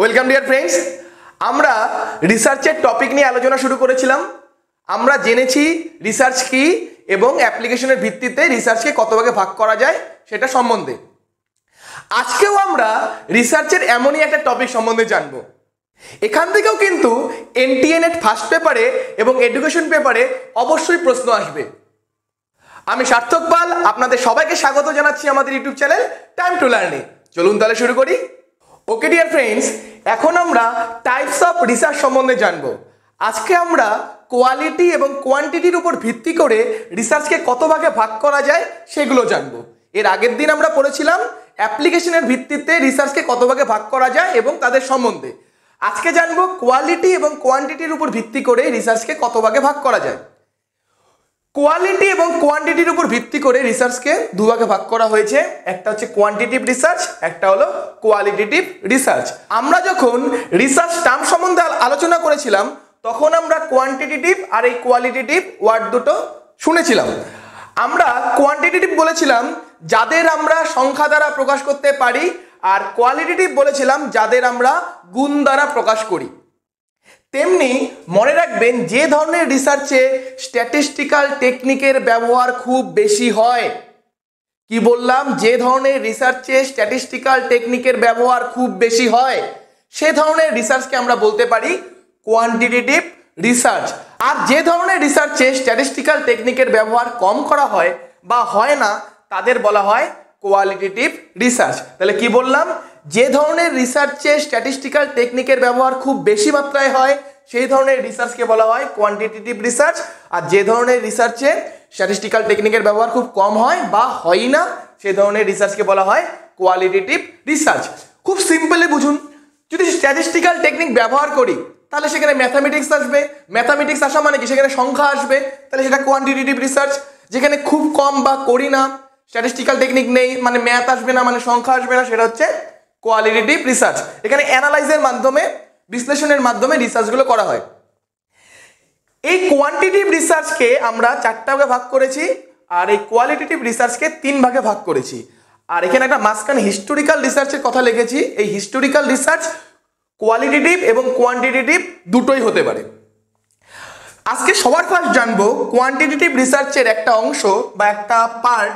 welcome dear friends আমরা রিসার্চের topic নিয়ে আলোচনা শুরু করেছিলাম আমরা জেনেছি রিসার্চ কি এবং অ্যাপ্লিকেশনের ভিত্তিতে রিসার্চকে কত ভাগে ভাগ করা যায় সেটা সম্বন্ধে আজকেও আমরা রিসার্চের এমনই একটা টপিক সম্বন্ধে জানব এখান থেকেও কিন্তু এনটিএনএট ফার্স্ট পেপারে এবং এডুকেশন পেপারে অবশ্যই প্রশ্ন আসবে আমি সার্থক পাল আপনাদের সবাইকে স্বাগত জানাচ্ছি আমাদের YouTube channel time to learning চলুন তাহলে শুরু করি ওকে ডিয়ার ফ্রেন্ডস এখন আমরা টাইপস অফ রিসার্চ সম্বন্ধে জানব আজকে আমরা কোয়ালিটি এবং কোয়ান্টিটির উপর ভিত্তি করে রিসার্চকে কত ভাগে ভাগ করা যায় সেগুলো জানব এর আগের দিন আমরা পড়েছিলাম অ্যাপ্লিকেশনের ভিত্তিতে রিসার্চকে কত ভাগে ভাগ করা যায় এবং তাদের সম্বন্ধে আজকে জানব কোয়ালিটি এবং কোয়ান্টিটির উপর ভিত্তি করে রিসার্চকে কত ভাগে ভাগ করা যায় কোয়ালিটি এবং কোয়ান্টিটির উপর ভিত্তি করে রিসার্চকে দুভাগে ভাগ করা হয়েছে একটা হচ্ছে কোয়ান্টিটিভ রিসার্চ একটা হলো কোয়ালিটিটিভ রিসার্চ আমরা যখন রিসার্চ টার্ম সম্বন্ধে আলোচনা করেছিলাম তখন আমরা কোয়ান্টিটিটিভ আর এই কোয়ালিটিটিভ ওয়ার্ড দুটো শুনেছিলাম আমরা কোয়ান্টিটিটিভ বলেছিলাম যাদের আমরা সংখ্যা দ্বারা প্রকাশ করতে পারি আর কোয়ালিটিটিভ বলেছিলাম যাদের আমরা গুণ দ্বারা প্রকাশ করি তেমনি মনে রাখবেন যে ধরনের রিসার্চে স্ট্যাটিস্টিক্যাল টেকনিকের ব্যবহার খুব বেশি হয় কি বললাম যে ধরনের রিসার্চে স্ট্যাটিস্টিক্যাল টেকনিকের ব্যবহার খুব বেশি হয় সে ধরনের রিসার্চকে আমরা বলতে পারি কোয়ান্টিটেটিভ রিসার্চ আর যে ধরনের রিসার্চে স্ট্যাটিস্টিক্যাল টেকনিকের ব্যবহার কম করা হয় বা হয় না তাদের বলা হয় কোয়ালিটেটিভ রিসার্চ তাহলে কি বললাম যে ধরনের রিসার্চে স্ট্যাটিস্টিক্যাল টেকনিকের ব্যবহার খুব বেশি মাত্রায় হয় সেই ধরনের রিসার্চকে বলা হয় কোয়ান্টিটিভ রিসার্চ আর যে ধরনের রিসার্চে স্ট্যাটিস্টিক্যাল টেকনিকের ব্যবহার খুব কম হয় বা হয়ই না সেই ধরনের রিসার্চকে বলা হয় কোয়ালিটিটিভ রিসার্চ খুব সিম্পলি বুঝুন যদি স্ট্যাটিস্টিক্যাল টেকনিক ব্যবহার করি তাহলে সেখানে ম্যাথামেটিক্স আসবে ম্যাথামেটিক্স আসা মানে কি সেখানে সংখ্যা আসবে তাহলে সেটা কোয়ান্টিটিভ রিসার্চ যেখানে খুব কম বা করি না স্ট্যাটিস্টিক্যাল টেকনিক নেই মানে ম্যাথ আসবে না মানে সংখ্যা আসবে না সেটা হচ্ছে কোয়ালিটেটিভ রিসার্চ এখানে অ্যানালাইজের মাধ্যমে বিশ্লেষণের মাধ্যমে রিসার্চগুলো করা হয় এই কোয়ান্টিটিভ রিসার্চকে আমরা চারটা ভাগে ভাগ করেছি আর এই কোয়ালিটেটিভ রিসার্চকে তিন ভাগে ভাগ করেছি আর এখানে একটা মাঝখানে হিস্টোরিক্যাল রিসার্চের কথা লিখেছি এই হিস্টোরিক্যাল রিসার্চ কোয়ালিটেটিভ এবং কোয়ান্টিটেটিভ দুটোই হতে পারে আজকে সবার ফার্স্ট জানবো কোয়ান্টিটেটিভ রিসার্চের একটা অংশ বা একটা পার্ট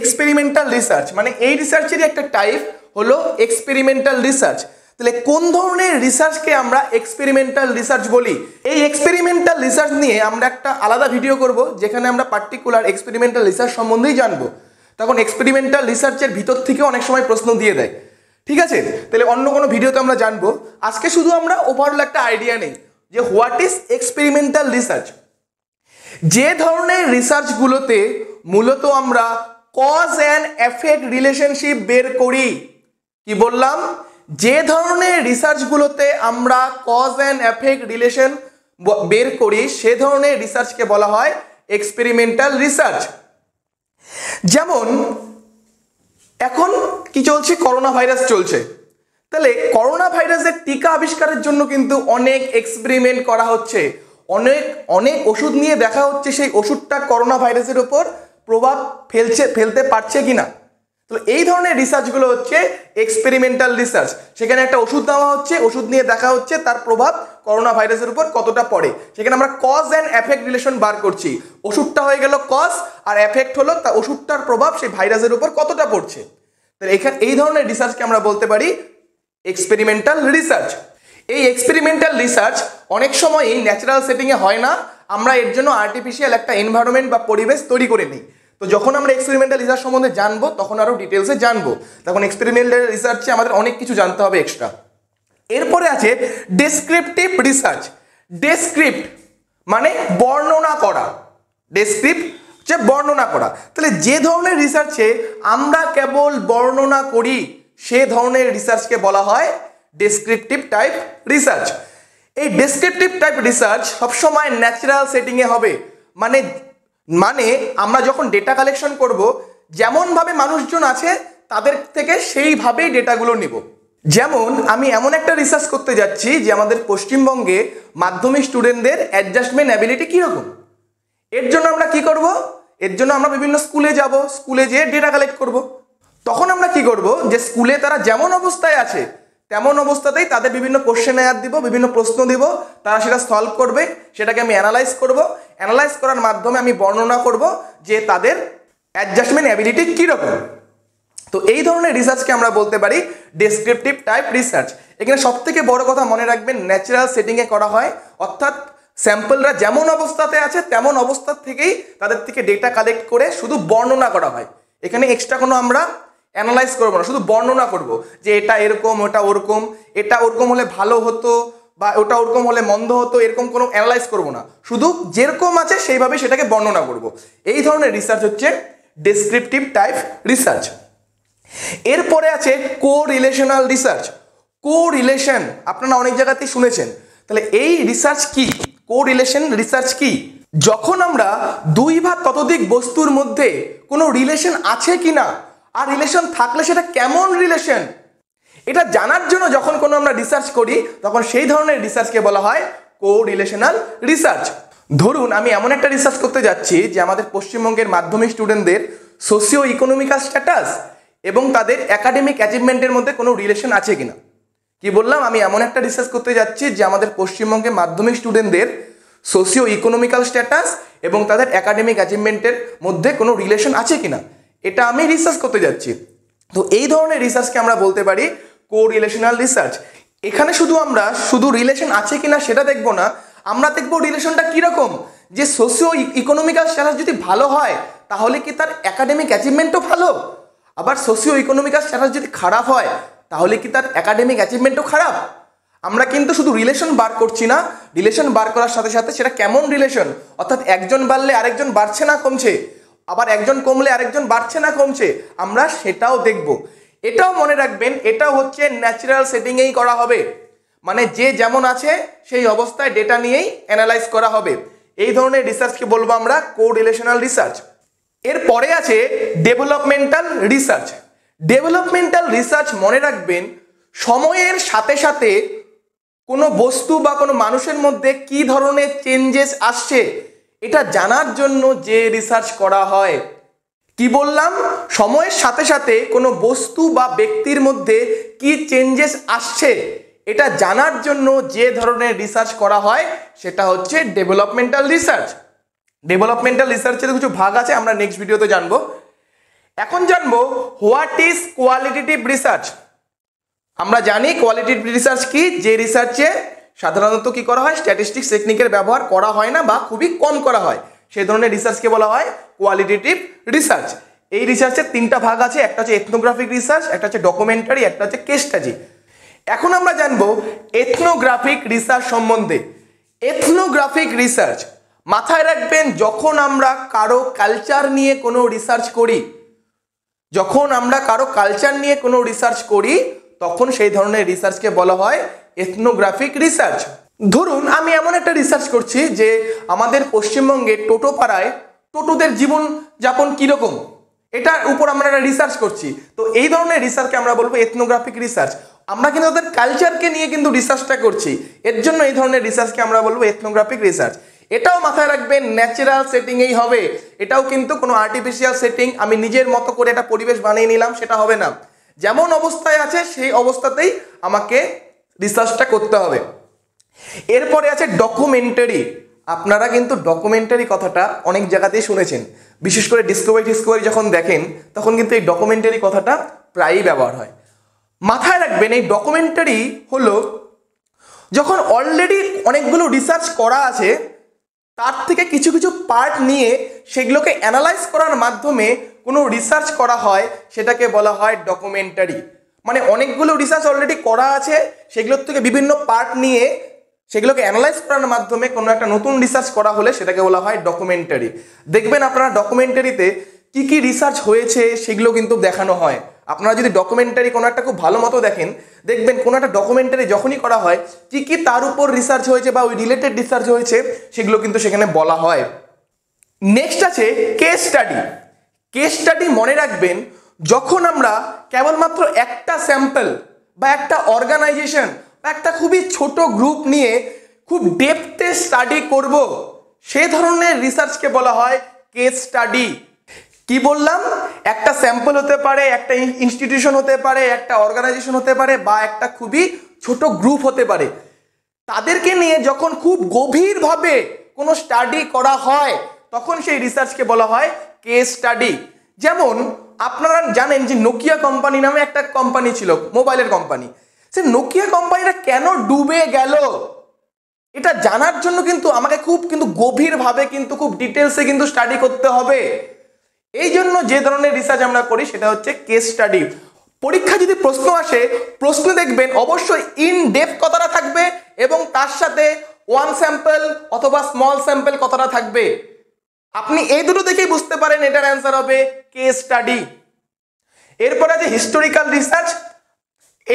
এক্সপেরিমেন্টাল রিসার্চ মানে এই রিসার্চেরই একটা টাইপ হলো এক্সপেরিমেন্টাল রিসার্চ তাহলে কোন ধরনের রিসার্চকে আমরা এক্সপেরিমেন্টাল রিসার্চ বলি এই এক্সপেরিমেন্টাল রিসার্চ নিয়ে আমরা একটা আলাদা ভিডিও করব যেখানে আমরা পার্টিকুলার এক্সপেরিমেন্টাল রিসার্চ সম্বন্ধেই জানবো তখন এক্সপেরিমেন্টাল রিসার্চের ভিতর থেকে অনেক সময় প্রশ্ন দিয়ে দেয় ঠিক আছে তাহলে অন্য কোনো ভিডিওতে আমরা জানবো আজকে শুধু আমরা ওভারঅল একটা আইডিয়া নেই যে হোয়াট ইজ এক্সপেরিমেন্টাল রিসার্চ যে ধরনের রিসার্চগুলোতে মূলত আমরা কজ অ্যান্ড এফেক্ট রিলেশনশিপ বের করি কি বললাম যে ধরনের রিসার্চগুলোতে আমরা কজ অ্যান্ড এফেক্ট রিলেশন বের করি সে ধরনের রিসার্চকে বলা হয় এক্সপেরিমেন্টাল রিসার্চ যেমন এখন কি চলছে করোনা ভাইরাস চলছে তাহলে করোনা ভাইরাসের টিকা আবিষ্কারের জন্য কিন্তু অনেক এক্সপেরিমেন্ট করা হচ্ছে অনেক অনেক ওষুধ নিয়ে দেখা হচ্ছে সেই ওষুধটা করোনা ভাইরাসের ওপর প্রভাব ফেলছে ফেলতে পারছে কিনা তো এই ধরনের রিসার্চগুলো হচ্ছে এক্সপেরিমেন্টাল রিসার্চ সেখানে একটা ওষুধ দেওয়া হচ্ছে ওষুধ নিয়ে দেখা হচ্ছে তার প্রভাব করোনা ভাইরাসের উপর কতটা পড়ে সেখানে আমরা কজ অ্যান্ড এফেক্ট রিলেশন বার করছি ওষুধটা হয়ে গেল কজ আর এফেক্ট হলো তা ওষুধটার প্রভাব সেই ভাইরাসের উপর কতটা পড়ছে তো এখানে এই ধরনের রিসার্চকে আমরা বলতে পারি এক্সপেরিমেন্টাল রিসার্চ এই এক্সপেরিমেন্টাল রিসার্চ অনেক সময়ই ন্যাচারাল সেটিংয়ে হয় না আমরা এর জন্য আর্টিফিশিয়াল একটা এনভায়রনমেন্ট বা পরিবেশ তৈরি করে নিই তো যখন আমরা এক্সপেরিমেন্টাল রিসার্চ সম্বন্ধে জানবো তখন আরও ডিটেলসে জানবো তখন এক্সপেরিমেন্টাল রিসার্চে আমাদের অনেক কিছু জানতে হবে এক্সট্রা এরপরে আছে ডেসক্রিপটিভ রিসার্চ ডেসক্রিপ্ট মানে বর্ণনা করা ডেসক্রিপ্ট হচ্ছে বর্ণনা করা তাহলে যে ধরনের রিসার্চে আমরা কেবল বর্ণনা করি সে ধরনের রিসার্চকে বলা হয় ডেসক্রিপটিভ টাইপ রিসার্চ এই ডেসক্রিপটিভ টাইপ রিসার্চ সবসময় ন্যাচারাল সেটিংয়ে হবে মানে মানে আমরা যখন ডেটা কালেকশন করব যেমনভাবে মানুষজন আছে তাদের থেকে সেইভাবেই ডেটাগুলো নেব যেমন আমি এমন একটা রিসার্চ করতে যাচ্ছি যে আমাদের পশ্চিমবঙ্গে মাধ্যমিক স্টুডেন্টদের অ্যাডজাস্টমেন্ট অ্যাবিলিটি কীরকম এর জন্য আমরা কি করব এর জন্য আমরা বিভিন্ন স্কুলে যাব স্কুলে যেয়ে ডেটা কালেক্ট করব তখন আমরা কি করব যে স্কুলে তারা যেমন অবস্থায় আছে তেমন অবস্থাতেই তাদের বিভিন্ন কোশ্চেন অ্যাড দিব বিভিন্ন প্রশ্ন দিব তারা সেটা সলভ করবে সেটাকে আমি অ্যানালাইজ করব অ্যানালাইজ করার মাধ্যমে আমি বর্ণনা করব যে তাদের অ্যাডজাস্টমেন্ট অ্যাবিলিটি কীরকম তো এই ধরনের রিসার্চকে আমরা বলতে পারি ডেসক্রিপটিভ টাইপ রিসার্চ এখানে সবথেকে বড় কথা মনে রাখবেন ন্যাচারাল সেটিংয়ে করা হয় অর্থাৎ স্যাম্পলরা যেমন অবস্থাতে আছে তেমন অবস্থা থেকেই তাদের থেকে ডেটা কালেক্ট করে শুধু বর্ণনা করা হয় এখানে এক্সট্রা কোনো আমরা অ্যানালাইজ করবো না শুধু বর্ণনা করব যে এটা এরকম ওটা ওরকম এটা ওরকম হলে ভালো হতো বা ওটা ওরকম হলে মন্দ হতো এরকম কোনো অ্যানালাইজ করব না শুধু যেরকম আছে সেইভাবে সেটাকে বর্ণনা করব এই ধরনের রিসার্চ হচ্ছে ডেসক্রিপটিভ টাইপ রিসার্চ এরপরে আছে correlational research correlation আপনারা অনেক জায়গাতেই শুনেছেন তাহলে এই রিসার্চ কি কো রিলেশন রিসার্চ কি যখন আমরা দুই বা ততোধিক বস্তুর মধ্যে কোনো রিলেশন আছে কি না আর রিলেশন থাকলে সেটা কেমন রিলেশন এটা জানার জন্য যখন কোনো আমরা রিসার্চ করি তখন সেই ধরনের রিসার্চকে বলা হয় কো রিলেশনাল রিসার্চ ধরুন আমি এমন একটা রিসার্চ করতে যাচ্ছি যে আমাদের পশ্চিমবঙ্গের মাধ্যমিক স্টুডেন্টদের সোশিও ইকোনমিক্যাল স্ট্যাটাস এবং তাদের একাডেমিক অ্যাচিভমেন্টের মধ্যে কোনো রিলেশন আছে কিনা কি বললাম আমি এমন একটা রিসার্চ করতে যাচ্ছি যে আমাদের পশ্চিমবঙ্গের মাধ্যমিক স্টুডেন্টদের সোশিও ইকোনমিক্যাল স্ট্যাটাস এবং তাদের একাডেমিক অ্যাচিভমেন্টের মধ্যে কোনো রিলেশন আছে কিনা এটা আমি রিসার্চ করতে যাচ্ছি তো এই ধরনের রিসার্চকে আমরা বলতে পারি কো রিলেশনাল রিসার্চ এখানে শুধু আমরা শুধু রিলেশন আছে কি না সেটা দেখব না আমরা দেখবো রিলেশনটা কীরকম যে সোশিও ইকোনমিক্যাল স্ট্যাটাস যদি ভালো হয় তাহলে কি তার একাডেমিক অ্যাচিভমেন্টও ভালো আবার সোশিও ইকোনমিক্যাল স্ট্যাটাস যদি খারাপ হয় তাহলে কি তার একাডেমিক অ্যাচিভমেন্টও খারাপ আমরা কিন্তু শুধু রিলেশন বার করছি না রিলেশন বার করার সাথে সাথে সেটা কেমন রিলেশন অর্থাৎ একজন বাড়লে আরেকজন বাড়ছে না কমছে আবার একজন কমলে আরেকজন বাড়ছে না কমছে আমরা সেটাও দেখব এটাও মনে রাখবেন এটা হচ্ছে ন্যাচারাল সেটিংয়েই করা হবে মানে যে যেমন আছে সেই অবস্থায় ডেটা নিয়েই অ্যানালাইজ করা হবে এই ধরনের রিসার্চকে বলবো আমরা কো রিলেশনাল রিসার্চ এরপরে আছে ডেভেলপমেন্টাল রিসার্চ ডেভেলপমেন্টাল রিসার্চ মনে রাখবেন সময়ের সাথে সাথে কোনো বস্তু বা কোনো মানুষের মধ্যে কি ধরনের চেঞ্জেস আসছে এটা জানার জন্য যে রিসার্চ করা হয় কি বললাম সময়ের সাথে সাথে কোনো বস্তু বা ব্যক্তির মধ্যে কি চেঞ্জেস আসছে এটা জানার জন্য যে ধরনের রিসার্চ করা হয় সেটা হচ্ছে ডেভেলপমেন্টাল রিসার্চ ডেভেলপমেন্টাল রিসার্চের কিছু ভাগ আছে আমরা নেক্সট ভিডিওতে জানবো এখন জানবো হোয়াট ইজ কোয়ালিটেটিভ রিসার্চ আমরা জানি কোয়ালিটিভ রিসার্চ কি যে রিসার্চে সাধারণত কি করা হয় স্ট্যাটিস্টিক্স টেকনিকের ব্যবহার করা হয় না বা খুবই কম করা হয় সেই ধরনের রিসার্চকে বলা হয় কোয়ালিটেটিভ রিসার্চ এই রিসার্চের তিনটা ভাগ আছে একটা হচ্ছে এথনোগ্রাফিক রিসার্চ একটা হচ্ছে ডকুমেন্টারি একটা হচ্ছে কেস্টাজি এখন আমরা জানবো এথনোগ্রাফিক রিসার্চ সম্বন্ধে এথনোগ্রাফিক রিসার্চ মাথায় রাখবেন যখন আমরা কারো কালচার নিয়ে কোনো রিসার্চ করি যখন আমরা কারো কালচার নিয়ে কোনো রিসার্চ করি তখন সেই ধরনের রিসার্চকে বলা হয় এথনোগ্রাফিক রিসার্চ ধরুন আমি এমন একটা রিসার্চ করছি যে আমাদের পশ্চিমবঙ্গে টোটো পাড়ায় টোটোদের জীবন যাপন কীরকম এটার উপর আমরা একটা রিসার্চ করছি তো এই ধরনের রিসার্চকে আমরা বলবো এথনোগ্রাফিক রিসার্চ আমরা কিন্তু ওদের কালচারকে নিয়ে কিন্তু রিসার্চটা করছি এর জন্য এই ধরনের রিসার্চকে আমরা বলবো এথনোগ্রাফিক রিসার্চ এটাও মাথায় রাখবেন ন্যাচারাল সেটিংয়েই হবে এটাও কিন্তু কোনো আর্টিফিশিয়াল সেটিং আমি নিজের মতো করে একটা পরিবেশ বানিয়ে নিলাম সেটা হবে না যেমন অবস্থায় আছে সেই অবস্থাতেই আমাকে রিসার্চটা করতে হবে এরপরে আছে ডকুমেন্টারি আপনারা কিন্তু ডকুমেন্টারি কথাটা অনেক জায়গাতেই শুনেছেন বিশেষ করে ডিসকভারি ডিসকভারি যখন দেখেন তখন কিন্তু এই ডকুমেন্টারি কথাটা প্রায়ই ব্যবহার হয় মাথায় রাখবেন এই ডকুমেন্টারি হল যখন অলরেডি অনেকগুলো রিসার্চ করা আছে তার থেকে কিছু কিছু পার্ট নিয়ে সেগুলোকে অ্যানালাইজ করার মাধ্যমে কোনো রিসার্চ করা হয় সেটাকে বলা হয় ডকুমেন্টারি মানে অনেকগুলো রিসার্চ অলরেডি করা আছে সেগুলোর থেকে বিভিন্ন পার্ট নিয়ে সেগুলোকে অ্যানালাইজ করার মাধ্যমে কোনো একটা নতুন রিসার্চ করা হলে সেটাকে বলা হয় ডকুমেন্টারি দেখবেন আপনারা ডকুমেন্টারিতে কি কি রিসার্চ হয়েছে সেগুলো কিন্তু দেখানো হয় আপনারা যদি ডকুমেন্টারি কোনো একটা খুব ভালো মতো দেখেন দেখবেন কোনো একটা ডকুমেন্টারি যখনই করা হয় কি কি তার উপর রিসার্চ হয়েছে বা ওই রিলেটেড রিসার্চ হয়েছে সেগুলো কিন্তু সেখানে বলা হয় নেক্সট আছে কেস স্টাডি কেস স্টাডি মনে রাখবেন যখন আমরা কেবলমাত্র একটা স্যাম্পল বা একটা অর্গানাইজেশন বা একটা খুবই ছোট গ্রুপ নিয়ে খুব ডেপথে স্টাডি করব সে ধরনের রিসার্চকে বলা হয় কেস স্টাডি কি বললাম একটা স্যাম্পল হতে পারে একটা ইনস্টিটিউশন হতে পারে একটা অর্গানাইজেশন হতে পারে বা একটা খুবই ছোট গ্রুপ হতে পারে তাদেরকে নিয়ে যখন খুব গভীরভাবে কোনো স্টাডি করা হয় তখন সেই রিসার্চকে বলা হয় কেস স্টাডি যেমন আপনারা জানেন যে নোকিয়া কোম্পানি নামে একটা কোম্পানি ছিল মোবাইলের কোম্পানি সে নোকিয়া কোম্পানিটা কেন ডুবে গেল এটা জানার জন্য কিন্তু আমাকে খুব কিন্তু গভীরভাবে কিন্তু খুব ডিটেলসে কিন্তু স্টাডি করতে হবে এই জন্য যে ধরনের রিসার্চ আমরা করি সেটা হচ্ছে কেস স্টাডি পরীক্ষা যদি প্রশ্ন আসে প্রশ্ন দেখবেন অবশ্যই ইন ডেপ কথাটা থাকবে এবং তার সাথে ওয়ান স্যাম্পল অথবা স্মল স্যাম্পল কথাটা থাকবে আপনি এই দুটো দেখেই বুঝতে পারেন এটার অ্যান্সার হবে কে স্টাডি এরপরে আছে হিস্টোরিক্যাল রিসার্চ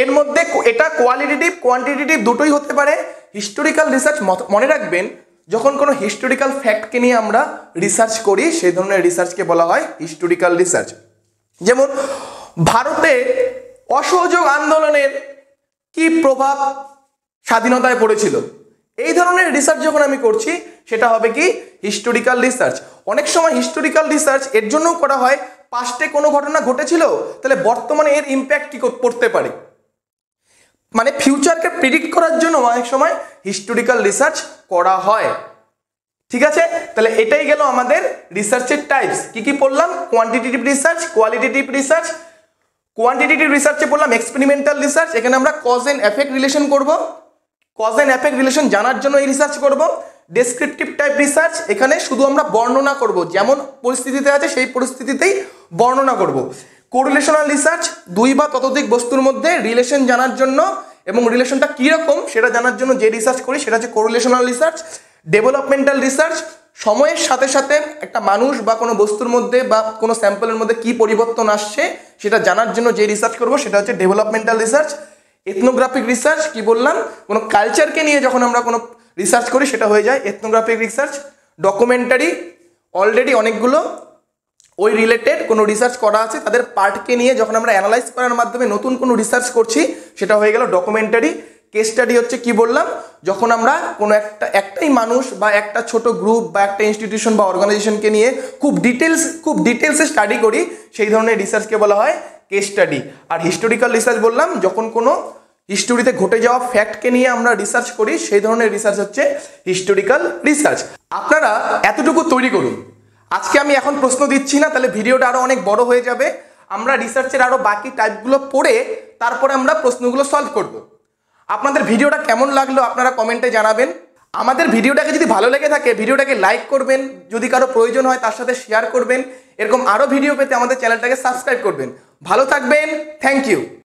এর মধ্যে এটা কোয়ালিটেটিভ কোয়ান্টিটেটিভ দুটোই হতে পারে হিস্টোরিক্যাল রিসার্চ মনে রাখবেন যখন কোনো হিস্টোরিক্যাল ফ্যাক্টকে নিয়ে আমরা রিসার্চ করি সেই ধরনের রিসার্চকে বলা হয় হিস্টোরিক্যাল রিসার্চ যেমন ভারতে অসহযোগ আন্দোলনের কি প্রভাব স্বাধীনতায় পড়েছিল এই ধরনের রিসার্চ যখন আমি করছি সেটা হবে কি হিস্টোরিক্যাল রিসার্চ অনেক সময় হিস্টোরিক্যাল রিসার্চ এর জন্যও করা হয় পাস্টে কোনো ঘটনা ঘটেছিল তাহলে বর্তমানে এর ইম্প্যাক্ট কী পড়তে পারে মানে ফিউচারকে প্রিডিক্ট করার জন্য অনেক সময় হিস্টোরিক্যাল রিসার্চ করা হয় ঠিক আছে তাহলে এটাই গেল আমাদের রিসার্চের টাইপস কি কি পড়লাম quantitative research qualitative research quantitative রিসার্চে পড়লাম এক্সপেরিমেন্টাল রিসার্চ এখানে আমরা কজ অ্যান্ড এফেক্ট রিলেশন করবো কজ অ্যান্ড অ্যাফেক্ট রিলেশন জানার জন্য এই রিসার্চ করব ডেসক্রিপটিভ টাইপ রিসার্চ এখানে শুধু আমরা বর্ণনা করব যেমন পরিস্থিতিতে আছে সেই পরিস্থিতিতেই বর্ণনা করব কোরিলেশনাল রিসার্চ দুই বা ততোধিক বস্তুর মধ্যে রিলেশন জানার জন্য এবং রিলেশনটা কীরকম সেটা জানার জন্য যে রিসার্চ করি সেটা হচ্ছে কোরিলেশনাল রিসার্চ ডেভেলপমেন্টাল রিসার্চ সময়ের সাথে সাথে একটা মানুষ বা কোনো বস্তুর মধ্যে বা কোনো স্যাম্পলের মধ্যে কি পরিবর্তন আসছে সেটা জানার জন্য যে রিসার্চ করব সেটা হচ্ছে ডেভেলপমেন্টাল রিসার্চ এথনোগ্রাফিক রিসার্চ কি বললাম কোনো কালচারকে নিয়ে যখন আমরা কোনো রিসার্চ করি সেটা হয়ে যায় এথনোগ্রাফিক রিসার্চ ডকুমেন্টারি অলরেডি অনেকগুলো ওই রিলেটেড কোনো রিসার্চ করা আছে তাদের পার্টকে নিয়ে যখন আমরা অ্যানালাইজ করার মাধ্যমে নতুন কোনো রিসার্চ করছি সেটা হয়ে গেল ডকুমেন্টারি কেস স্টাডি হচ্ছে কি বললাম যখন আমরা কোনো একটা একটাই মানুষ বা একটা ছোট গ্রুপ বা একটা ইনস্টিটিউশন বা অর্গানাইজেশনকে নিয়ে খুব ডিটেলস খুব ডিটেলসে স্টাডি করি সেই ধরনের রিসার্চকে বলা হয় কেস স্টাডি আর হিস্টোরিক্যাল রিসার্চ বললাম যখন কোনো হিস্টোরিতে ঘটে যাওয়া ফ্যাক্টকে নিয়ে আমরা রিসার্চ করি সেই ধরনের রিসার্চ হচ্ছে হিস্টোরিক্যাল রিসার্চ আপনারা এতটুকু তৈরি করুন আজকে আমি এখন প্রশ্ন দিচ্ছি না তাহলে ভিডিওটা আরও অনেক বড় হয়ে যাবে আমরা রিসার্চের আরও বাকি টাইপগুলো পড়ে তারপরে আমরা প্রশ্নগুলো সলভ করব আপনাদের ভিডিওটা কেমন লাগলো আপনারা কমেন্টে জানাবেন আমাদের ভিডিওটাকে যদি ভালো লেগে থাকে ভিডিওটাকে লাইক করবেন যদি কারো প্রয়োজন হয় তার সাথে শেয়ার করবেন এরকম আরও ভিডিও পেতে আমাদের চ্যানেলটাকে সাবস্ক্রাইব করবেন ভালো থাকবেন থ্যাংক ইউ